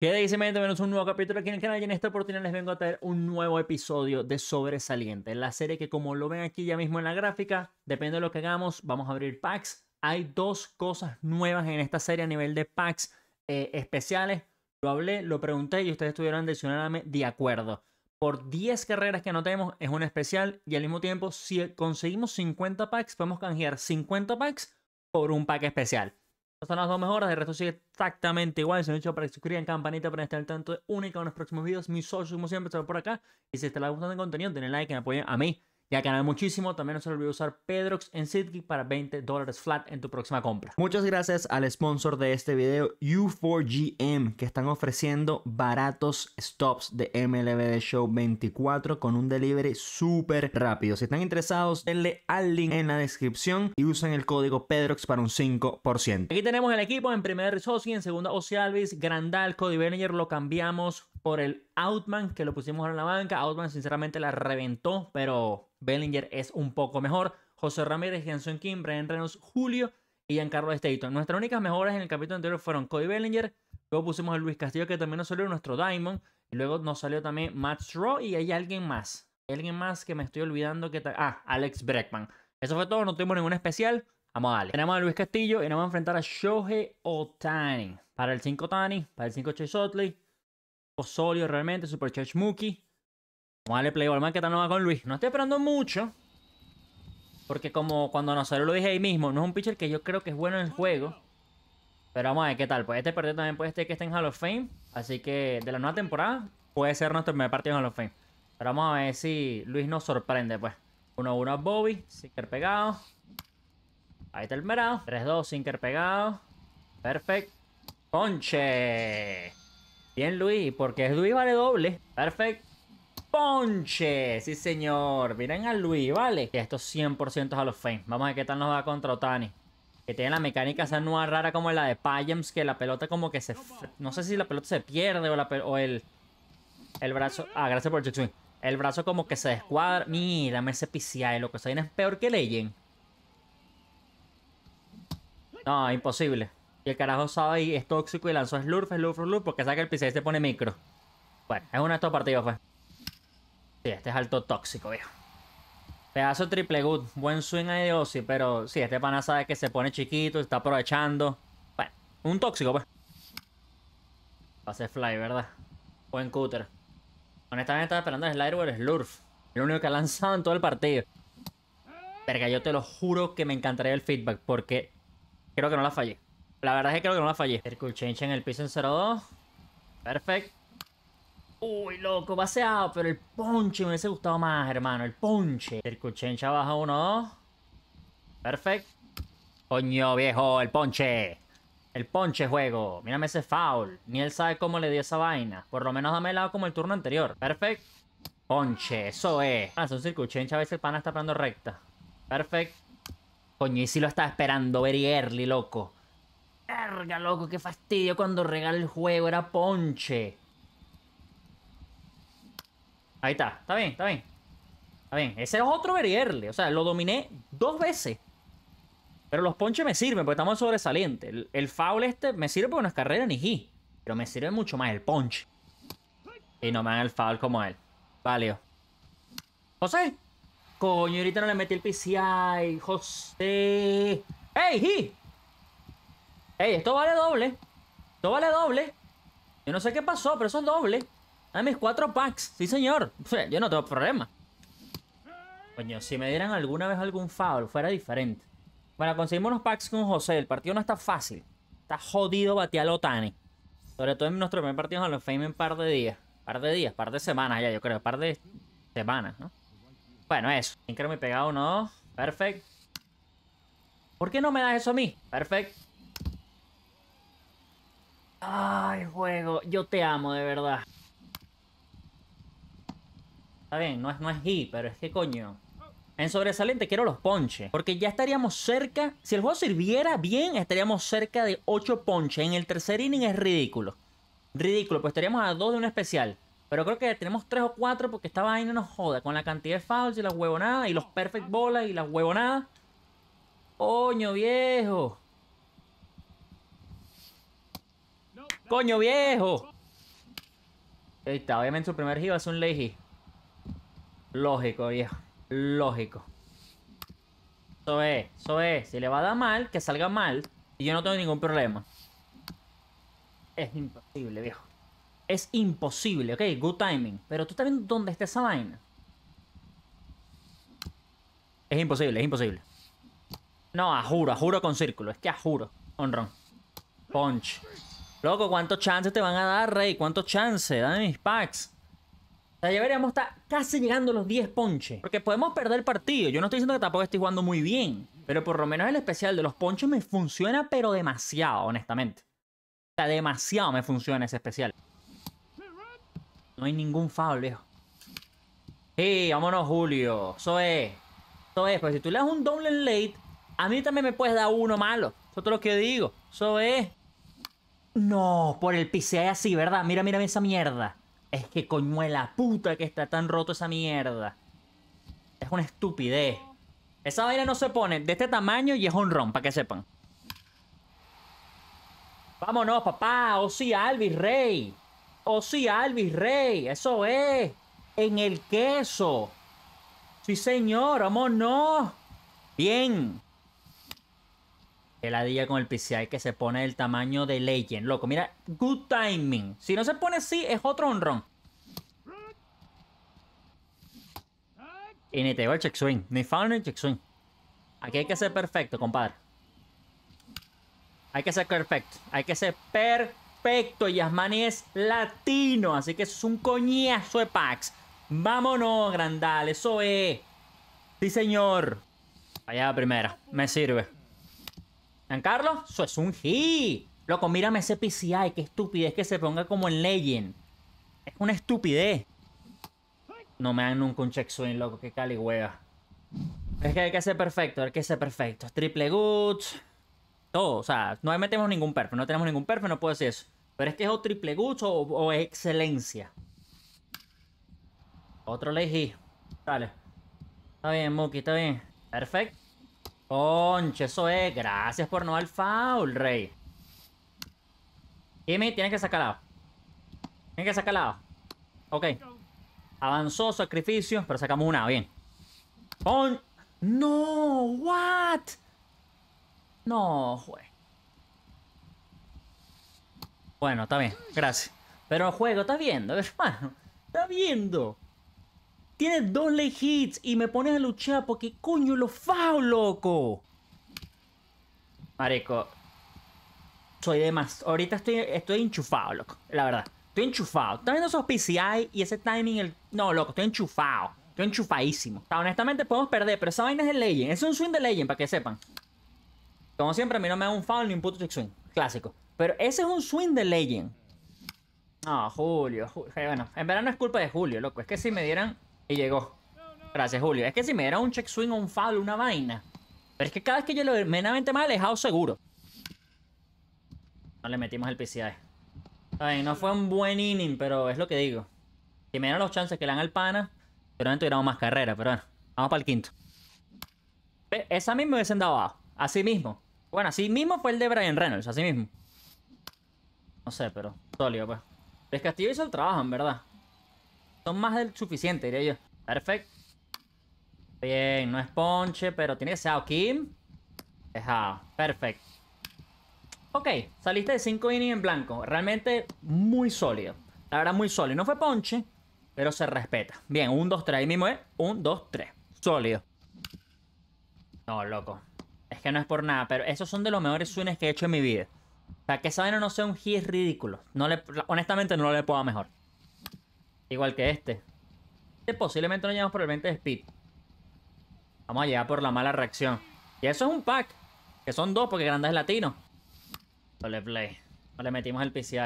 ¿Qué dice, Bienvenidos a un nuevo capítulo aquí en el canal y en esta oportunidad les vengo a traer un nuevo episodio de Sobresaliente, la serie que como lo ven aquí ya mismo en la gráfica, depende de lo que hagamos, vamos a abrir packs. Hay dos cosas nuevas en esta serie a nivel de packs eh, especiales. Lo hablé, lo pregunté y ustedes estuvieron de acuerdo. Por 10 carreras que anotemos es un especial y al mismo tiempo si conseguimos 50 packs podemos canjear 50 packs por un pack especial. Estas son las dos mejoras, el resto sigue exactamente igual. Se han hecho para que suscriban, campanita para estar al tanto de única en los próximos videos. Mis socios, como siempre, están por acá. Y si te está gustando el contenido, denle like que apoyen a mí ya que hay muchísimo, también no se olvide usar Pedrox en SeatGeek para 20 flat en tu próxima compra. Muchas gracias al sponsor de este video, U4GM, que están ofreciendo baratos stops de MLB Show 24 con un delivery súper rápido. Si están interesados, denle al link en la descripción y usen el código Pedrox para un 5%. Aquí tenemos el equipo en primer Rizzosi, en segunda Osi Alvis, Grandal, Cody Benninger, lo cambiamos por el Outman que lo pusimos en la banca. Outman sinceramente la reventó, pero Bellinger es un poco mejor. José Ramírez, Jenson Kim, Brian Reynolds, Julio y Giancarlo Staton. Nuestras únicas mejoras en el capítulo anterior fueron Cody Bellinger. Luego pusimos a Luis Castillo, que también nos salió nuestro Diamond. Y luego nos salió también Matt Straw y hay alguien más. alguien más que me estoy olvidando que... Ah, Alex Breckman. Eso fue todo, no tuvimos ningún especial. Vamos a darle. Tenemos a Luis Castillo y nos vamos a enfrentar a Shohei Otani. Para el 5 Otani, para el 5 Chase Otley. Osorio realmente, Super Church Mookie. Vamos a darle play qué que está nueva con Luis. No estoy esperando mucho. Porque como cuando nosotros lo dije ahí mismo, no es un pitcher que yo creo que es bueno en el juego. Pero vamos a ver qué tal. Pues este partido también puede ser que esté en Hall of Fame. Así que de la nueva temporada puede ser nuestro primer partido en Hall of Fame. Pero vamos a ver si Luis nos sorprende, pues. 1-1 a Bobby, sinker pegado. Ahí está el merado. 3-2, sinker pegado. Perfecto. Conche. Bien, Luis, porque es Luis vale doble. Perfecto ponche. Sí, señor. Miren a Luis, ¿vale? Y estos 100% a los fans Vamos a ver qué tal nos va contra Otani. Que tiene la mecánica esa nueva rara como la de Payems, que la pelota como que se... No sé si la pelota se pierde o, la el... El brazo... Ah, gracias por el El brazo como que se descuadra. Mírame ese y lo que soy es peor que Legend. No, imposible. Y el carajo sabe ahí, es tóxico y lanzó Slurf, Slurf, Slurf, porque saca el PCI y se pone micro. Bueno, es uno de estos partidos, pues este es alto tóxico, viejo. Pedazo triple good. Buen swing ahí de pero sí, este pana sabe que se pone chiquito, está aprovechando. Bueno, un tóxico, pues. Pase fly, ¿verdad? Buen cutter. Honestamente estaba esperando el Slider el Slurf. El único que ha lanzado en todo el partido. Verga, yo te lo juro que me encantaría el feedback porque creo que no la fallé. La verdad es que creo que no la fallé. Circle change en el piso en 02. Perfecto. Uy, loco, paseado, pero el ponche me hubiese gustado más, hermano. El ponche. El cuchencha baja uno. Perfect Coño, viejo, el ponche. El ponche juego. Mírame ese foul. Ni él sabe cómo le dio esa vaina. Por lo menos dame el lado como el turno anterior. Perfect Ponche, eso es. Ah, es un circuchencha. A veces el pana está parando recta. Perfect Coño, y si lo estaba esperando. Very early, loco. Verga, loco, qué fastidio cuando regala el juego. Era ponche. Ahí está, está bien, está bien. Está bien, ese es otro verierle. O sea, lo dominé dos veces. Pero los ponches me sirven porque estamos en sobresaliente. El, foul este me sirve porque no es carrera ni ji, Pero me sirve mucho más el ponche. Y no me dan el foul como él. Valeo. José. Coño, ahorita no le metí el PCI. José. ¡Ey, he ¡Ey, esto vale doble! Esto vale doble. Yo no sé qué pasó, pero eso es doble. A ah, mis cuatro packs, sí señor. Yo no tengo problema. Coño, si me dieran alguna vez algún foul, fuera diferente. Bueno, conseguimos unos packs con José. El partido no está fácil. Está jodido batear a Otani. Sobre todo en nuestro primer partido en los Fame en par de días. Par de días, par de semanas ya, yo creo. Par de semanas, ¿no? Bueno, eso. Increíble me pegado no? Perfect ¿Por qué no me das eso a mí? Perfect Ay, juego. Yo te amo, de verdad. Está bien, no es, no pero es que coño. En sobresaliente quiero los ponches, porque ya estaríamos cerca, si el juego sirviera bien, estaríamos cerca de 8 ponches. En el tercer inning es ridículo. Ridículo, pues estaríamos a 2 de un especial. Pero creo que tenemos 3 o 4 porque esta vaina nos joda con la cantidad de fouls y las huevonadas y los perfect bolas y las huevonadas. Coño viejo. Coño viejo. Ahí está, obviamente su primer hi va a ser un ley Lógico, viejo. Lógico. Eso es, eso es. Si le va a dar mal, que salga mal. Y yo no tengo ningún problema. Es imposible, viejo. Es imposible, ok. Good timing. Pero tú estás viendo ¿dónde está esa vaina? Es imposible, es imposible. No, a juro, juro con círculo. Es que a juro. Honrón. Punch. Loco, ¿cuántos chances te van a dar, Rey? ¿Cuántos chances? Dame mis packs sea, ya veremos, está casi llegando los 10 ponches. Porque podemos perder el partido. Yo no estoy diciendo que tampoco estoy jugando muy bien. Pero por lo menos el especial de los ponches me funciona, pero demasiado, honestamente. O sea, demasiado me funciona ese especial. No hay ningún foul, viejo. Sí, vámonos, Julio. Eso es. Eso es. Pues si tú le das un doble late, a mí también me puedes dar uno malo. Eso es lo que digo. Eso es. No, por el PCI así, ¿verdad? Mira, mira esa mierda es que coño la puta que está tan roto esa mierda. Es una estupidez. Esa vaina no se pone de este tamaño y es un ron, para que sepan. Vámonos, papá. O oh, sí, Alvis Rey. O oh, sí, Alvis Rey. Eso es. En el queso. Sí, señor. Vámonos. Bien adilla con el PCI que se pone del tamaño de Legend, loco. Mira, good timing. Si no se pone así, es otro honrón. Y ni te digo el check swing. Ni foul ni check swing. Aquí hay que ser perfecto, compadre. Hay que ser perfecto. Hay que ser perfecto. Yasmani es latino. Así que eso es un coñazo de packs. Vámonos, grandal. Eso es. Sí, señor. Allá la primera. Me sirve. Carlos? eso es un hit. Loco, mírame ese PCI, qué estupidez que se ponga como en Legend. Es una estupidez. No me dan nunca un check swing, loco, qué cali hueva. Es que hay que ser perfecto, hay que ser perfecto. Triple goods. Todo, o sea, no metemos ningún perfe, no tenemos ningún perfil no puedo decir eso. Pero es que es o triple goods o, excelencia. Otro legend. Dale. Está bien, Muki, está bien. Perfecto. Conche, eso es. Gracias por no al foul, rey. Jimmy, tienes que sacar lado. Tiene que sacar lado. Ok. Avanzó, sacrificio, pero sacamos una, bien. On. No, what? No, juez. Bueno, está bien, gracias. Pero el juego, está viendo, hermano. Está viendo. Tiene dos late hits y me pones a luchar porque coño lo fao, loco. Marico, soy de más. Ahorita estoy, estoy enchufado, loco. La verdad, estoy enchufado. También viendo esos PCI y ese timing, el... no, loco, estoy enchufado. Estoy enchufadísimo. O honestamente podemos perder, pero esa vaina es de Legend. Es un swing de Legend, para que sepan. Como siempre, a mí no me da un fao ni un puto trick swing. Clásico. Pero ese es un swing de Legend. Ah, Julio, Julio. Bueno, en verano es culpa de Julio, loco. Es que si me dieran y llegó. Gracias, Julio. Es que si me era un check swing o un foul, una vaina. Pero es que cada vez que yo lo menamente me he dejado seguro. No le metimos el PCI. Ay, no fue un buen inning, pero es lo que digo. Si me los chances que le dan al pana, seguramente hubiéramos más carrera. Pero bueno, vamos para el quinto. Esa misma hubiesen dado abajo. Así mismo. Bueno, así mismo fue el de Brian Reynolds, así mismo. No sé, pero sólido, pues. que Castillo hizo el trabajo, en verdad. Son más del suficiente, diría yo. Perfecto. Bien, no es ponche, pero tiene que ser es Perfecto. Ok, saliste de 5 innings en blanco. Realmente muy sólido. La verdad, muy sólido. No fue ponche, pero se respeta. Bien, 1, 2, 3. Ahí mismo es 1, 2, 3. Sólido. No, loco. Es que no es por nada, pero esos son de los mejores swings que he hecho en mi vida. O sea, que esa vaina no sea un hit ridículo. No le, honestamente, no le puedo a mejor. Igual que este. Este posiblemente no llevamos por el 20 de speed. Vamos a llegar por la mala reacción. Y eso es un pack. Que son dos porque Granda es latino. Doble play. No le metimos el PCI.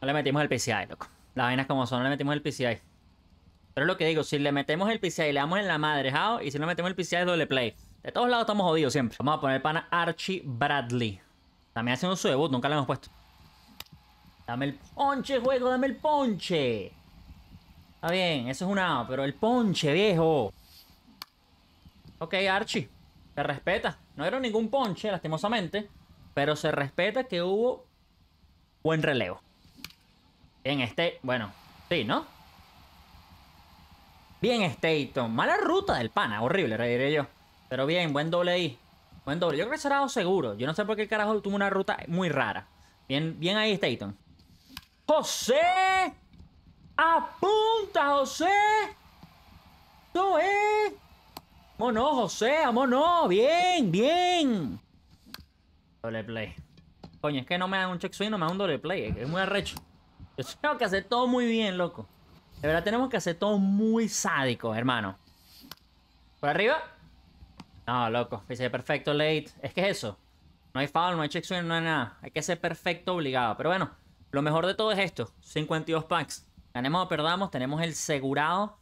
No le metimos el PCI, loco. Las vainas como son, no le metimos el PCI. Pero es lo que digo, si le metemos el PCI, le damos en la madre, jao Y si no metemos el PCI, es doble play. De todos lados estamos jodidos siempre. Vamos a poner pana Archie Bradley. También haciendo su debut, nunca lo hemos puesto. Dame el ponche, juego, dame el ponche. Está bien, eso es una pero el ponche, viejo. Ok, Archie, se respeta. No era ningún ponche, lastimosamente, pero se respeta que hubo buen relevo. Bien, este, bueno, sí, ¿no? Bien, Staton. Mala ruta del pana, horrible, diré yo. Pero bien, buen doble ahí. Buen doble. Yo creo que será seguro. Yo no sé por qué el carajo tuvo una ruta muy rara. Bien, bien ahí, Staton. José. Apunta, José. Eso es. Eh. mono, José. no, Bien, bien. Doble play. Coño, es que no me dan un check swing, no me dan un doble play. Es muy arrecho. Yo tengo que hacer todo muy bien, loco. De verdad tenemos que hacer todo muy sádico, hermano. Por arriba. No, loco. Dice perfecto late. Es que es eso. No hay foul, no hay check swing, no hay nada. Hay que ser perfecto obligado. Pero bueno. Lo mejor de todo es esto: 52 packs. Ganemos o perdamos, tenemos el segurado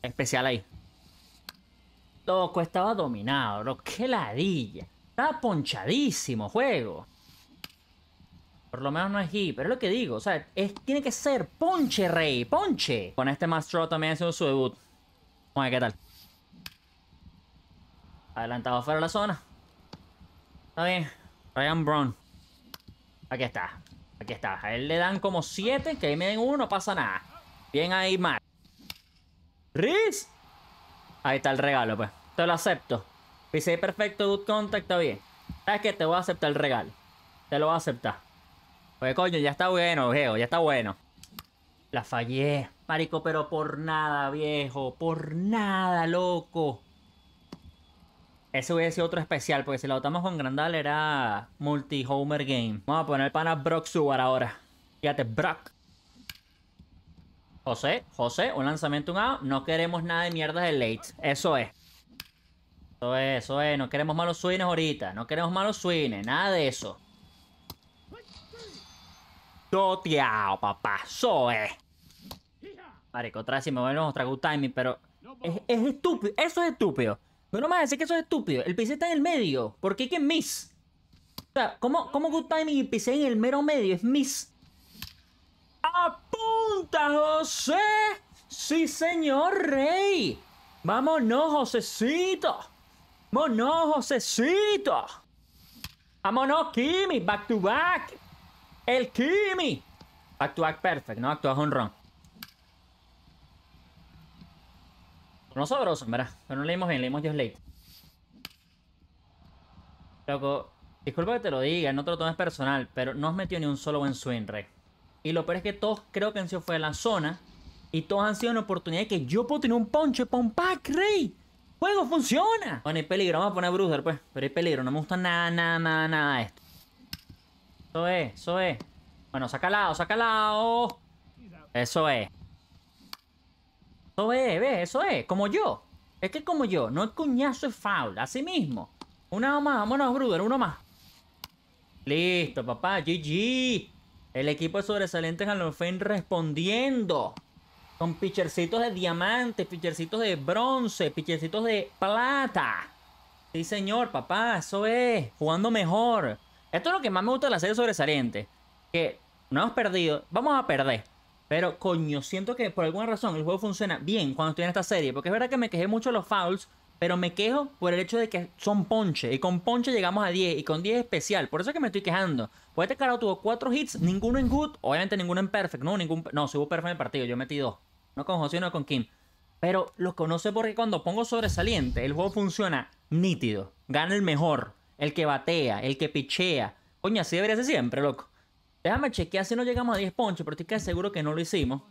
especial ahí. Loco, estaba dominado, bro. Qué ladilla. Estaba ponchadísimo juego. Por lo menos no es G, pero es lo que digo. O sea, tiene que ser ponche, rey. Ponche. Con este Mastro también sido su debut. Vamos qué tal. Adelantado fuera de la zona. Está bien. Ryan Brown. Aquí está. Aquí está. A él le dan como 7, que ahí me den uno, no pasa nada. Bien ahí, mal. ¡Riz! Ahí está el regalo, pues. Te lo acepto. Dice, perfecto, good contact, está bien. ¿Sabes qué? Te voy a aceptar el regalo. Te lo voy a aceptar. Pues coño, ya está bueno, viejo, ya está bueno. La fallé, marico, pero por nada, viejo. Por nada, loco. Ese hubiese sido otro especial, porque si lo votamos con Grandal era multi-homer game. Vamos a poner pana Brock Subar ahora. Fíjate, Brock. José, José, un lanzamiento, un out. No queremos nada de mierda de late. Eso es. Eso es, eso es. No queremos malos swings ahorita. No queremos malos swings. Nada de eso. Toteado, papá. Eso es. Marico, otra vez si me a mostrar good timing, pero... es estúpido. Eso es estúpido. No nomás decir que eso es estúpido. El PC está en el medio. ¿Por qué que miss? O sea, ¿cómo, cómo Good Timing PC en el mero medio? Es miss. ¡Apunta, José! ¡Sí, señor rey! ¡Vámonos, Josecito! ¡Vámonos, Josecito! ¡Vámonos, Kimi! ¡Back to back! ¡El Kimi! Back to back perfect, ¿no? Actúa un run. Nosotros, sabroso, ¿verdad? Pero no leímos bien, leímos Dios late Loco, disculpa que te lo diga, no te lo tomes personal, pero no has metido ni un solo buen swing, rey. Y lo peor es que todos creo que han sido fuera de la zona. Y todos han sido una oportunidad de que yo puedo tener un ponche para un pack, rey. Juego funciona. Bueno, hay peligro, vamos a poner a pues. Pero hay peligro, no me gusta nada, nada, nada, nada esto. Eso es, eso es. Bueno, saca lado, saca lado. Eso es. Eso es, Eso es, como yo. Es que como yo, no es cuñazo, es foul, así mismo. Una más, vámonos, brother, uno más. Listo, papá, GG. El equipo de sobresalientes fin respondiendo. Con pitchercitos de diamante, pitchercitos de bronce, pitchercitos de plata. Sí, señor, papá, eso es. Jugando mejor. Esto es lo que más me gusta de la serie sobresaliente. Que no hemos perdido, vamos a perder. Pero coño, siento que por alguna razón el juego funciona bien cuando estoy en esta serie. Porque es verdad que me quejé mucho los fouls, pero me quejo por el hecho de que son ponche. Y con ponche llegamos a 10. Y con 10 especial. Por eso es que me estoy quejando. Pues este carajo tuvo 4 hits, ninguno en good. Obviamente ninguno en perfect. No, ningún, no, si hubo perfect en el partido. Yo metí 2. No con José, no con Kim. Pero lo conoce porque cuando pongo sobresaliente, el juego funciona nítido. Gana el mejor. El que batea, el que pichea. Coño, así debería ser siempre, loco. Déjame chequear si no llegamos a 10 ponches, pero estoy casi seguro que no lo hicimos.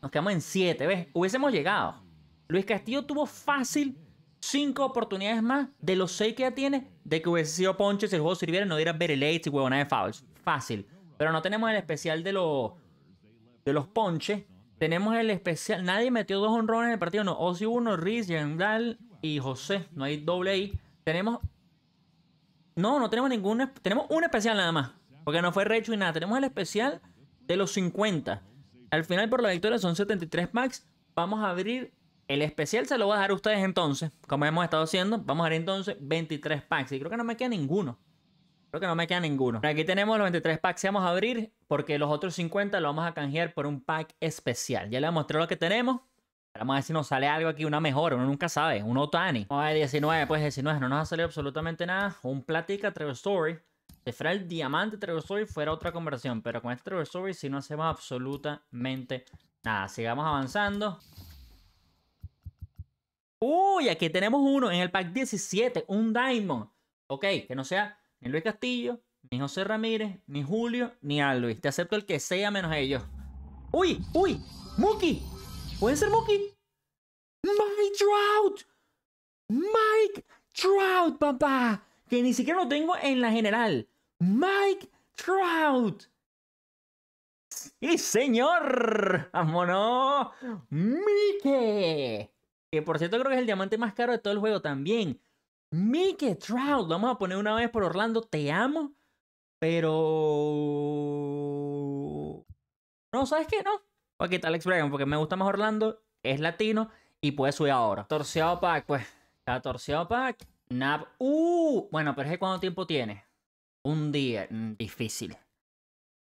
Nos quedamos en 7, ¿ves? Hubiésemos llegado. Luis Castillo tuvo fácil 5 oportunidades más de los 6 que ya tiene de que hubiese sido ponches si el juego sirviera y no diera late y huevona de fouls. Fácil. Pero no tenemos el especial de los, de los ponches. Tenemos el especial. Nadie metió dos honrones en el partido. No, Ozzy 1, Riz, General y José. No hay doble I. Tenemos. No, no tenemos ninguna. Tenemos un especial nada más. Porque no fue recho y nada. Tenemos el especial de los 50. Al final por la victoria son 73 packs. Vamos a abrir el especial se lo voy a dejar a ustedes entonces, como hemos estado haciendo. Vamos a abrir entonces 23 packs. Y creo que no me queda ninguno. Creo que no me queda ninguno. Aquí tenemos los 23 packs que vamos a abrir porque los otros 50 los vamos a canjear por un pack especial. Ya les mostré lo que tenemos. Vamos a ver si nos sale algo aquí, una mejor. Uno nunca sabe. Un Otani. Vamos a ver 19, pues 19. No nos ha salido absolutamente nada. Un Platica Trevor Story. Si fuera el diamante Trevor fuera otra conversación pero con este Trevor si no hacemos absolutamente nada. Sigamos avanzando. Uy, aquí tenemos uno en el pack 17, un Diamond. Ok, que no sea ni Luis Castillo, ni José Ramírez, ni Julio, ni Alvis. Te acepto el que sea menos ellos. Uy, uy, Mookie ¿Puede ser Mookie? Mike Trout. Mike Trout, papá. Que ni siquiera lo tengo en la general. Mike Trout. Sí, señor. Vámonos. Mike. Que por cierto creo que es el diamante más caro de todo el juego también. Mike Trout. vamos a poner una vez por Orlando. Te amo. Pero... No, ¿sabes qué? No. Aquí está Alex Bregan porque me gusta más Orlando. Es latino y puede subir ahora. Torceado pack, pues. Está torceado pack. Nap. Uh, bueno, pero es que cuánto tiempo tiene un día mm, difícil.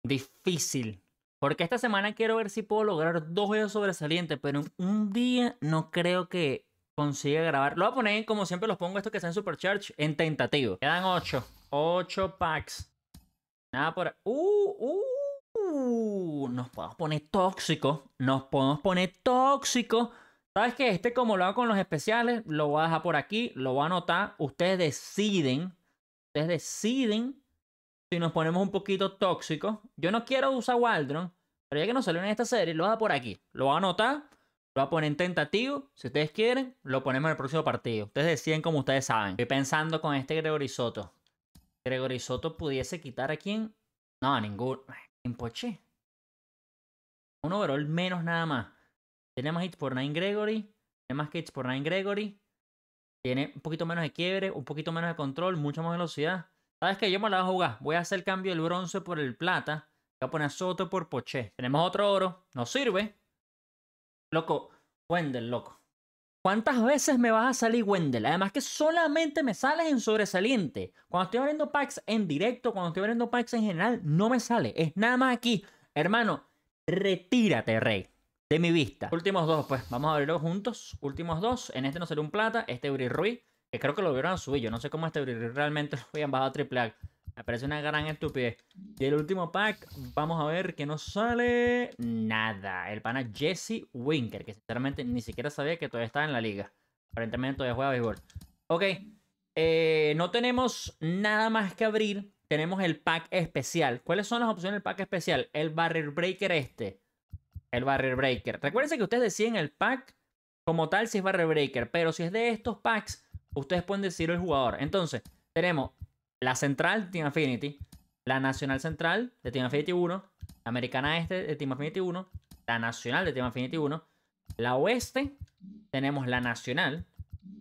Difícil. Porque esta semana quiero ver si puedo lograr dos videos sobresalientes, pero un día no creo que consiga grabar. Lo voy a poner, como siempre los pongo, estos que sean en Supercharge, en tentativo. Quedan ocho Ocho packs. Nada por... ¡Uh! ¡Uh! Nos podemos poner tóxico. Nos podemos poner tóxico. ¿Sabes qué? Este, como lo hago con los especiales, lo voy a dejar por aquí. Lo voy a anotar. Ustedes deciden. Ustedes deciden si nos ponemos un poquito tóxicos, yo no quiero usar Waldron, pero ya que nos salió en esta serie, lo voy por aquí. Lo va a anotar, lo voy a poner en tentativo. Si ustedes quieren, lo ponemos en el próximo partido. Ustedes deciden como ustedes saben. Estoy pensando con este Gregory Soto. ¿Gregory Soto pudiese quitar a quién? No, a ningún. En Poche. Un overall menos nada más. Tiene más hits por nine Gregory. Tiene más hits por 9 Gregory. Tiene un poquito menos de quiebre, un poquito menos de control, mucha más velocidad. ¿Sabes qué? Yo me la voy a jugar. Voy a hacer el cambio del bronce por el plata. Voy a poner Soto por Poché. Tenemos otro oro. No sirve. Loco, Wendel, loco. ¿Cuántas veces me vas a salir Wendell? Además que solamente me sales en sobresaliente. Cuando estoy abriendo packs en directo, cuando estoy abriendo packs en general, no me sale. Es nada más aquí. Hermano, retírate, rey. De mi vista. Últimos dos, pues. Vamos a abrirlos juntos. Últimos dos. En este no será un plata. Este Uri Ruiz que creo que lo vieron a subir. Yo no sé cómo este realmente lo habían bajado a triple A. Me parece una gran estupidez. Y el último pack, vamos a ver que no sale nada. El pana Jesse Winker, que sinceramente ni siquiera sabía que todavía estaba en la liga. Aparentemente todavía juega béisbol. Ok, eh, no tenemos nada más que abrir. Tenemos el pack especial. ¿Cuáles son las opciones del pack especial? El Barrier Breaker este. El Barrier Breaker. Recuerden que ustedes decían el pack como tal si es Barrier Breaker. Pero si es de estos packs, Ustedes pueden decir el jugador. Entonces, tenemos la central Team Affinity, la nacional central de Team Affinity 1, la americana este de Team Affinity 1, la nacional de Team Affinity 1, la oeste, tenemos la nacional,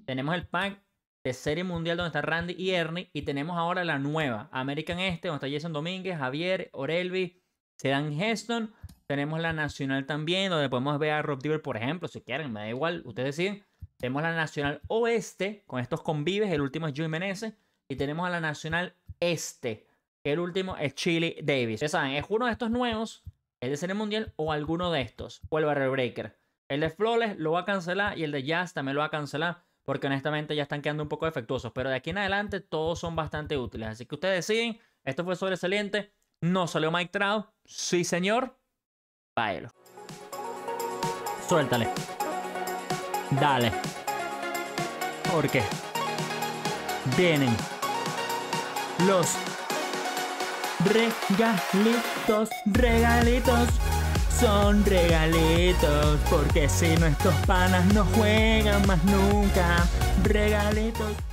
tenemos el pack de serie mundial donde está Randy y Ernie, y tenemos ahora la nueva, American Este, donde está Jason Domínguez, Javier, Orelvi, Sedan Heston, tenemos la nacional también, donde podemos ver a Rob Diver, por ejemplo, si quieren, me da igual, ustedes deciden. Tenemos la Nacional Oeste, con estos convives, el último es Joey Meneses, y tenemos a la Nacional Este, el último es Chili Davis. Ya saben, es uno de estos nuevos, el de Serie Mundial o alguno de estos, o el Barrel Breaker. El de Flores lo va a cancelar y el de Jazz también lo va a cancelar, porque honestamente ya están quedando un poco defectuosos, pero de aquí en adelante todos son bastante útiles. Así que ustedes deciden, esto fue sobresaliente, no salió Mike Trout, sí señor, váelo. Suéltale. Dale. Porque vienen los regalitos, regalitos. Son regalitos, porque si nuestros panas no juegan más nunca, regalitos.